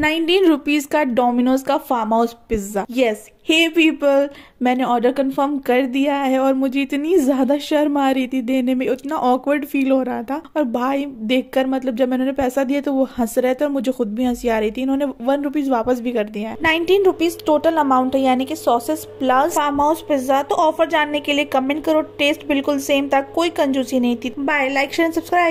nineteen rupees का Domino's का farm house pizza yes hey people मैंने ऑर्डर कंफर्म कर दिया है और मुझे इतनी ज्यादा शर्म आ रही थी देने में उतना ऑकवर्ड फील हो रहा था और भाई देखकर मतलब जब मैंने पैसा दिया तो वो हंस रहे थे और मुझे खुद भी हंसी आ रही थी इन्होंने वन रुपीज वापस भी कर दिया है नाइनटीन रुपीज टोटल अमाउंट है यानी कि sauces plus farm house pizza तो ऑफर जानने के लिए कमेंट करो टेस्ट बिल्कुल सेम था कोई कंजूसी नहीं थी बाय लाइक शेयर सब्सक्राइब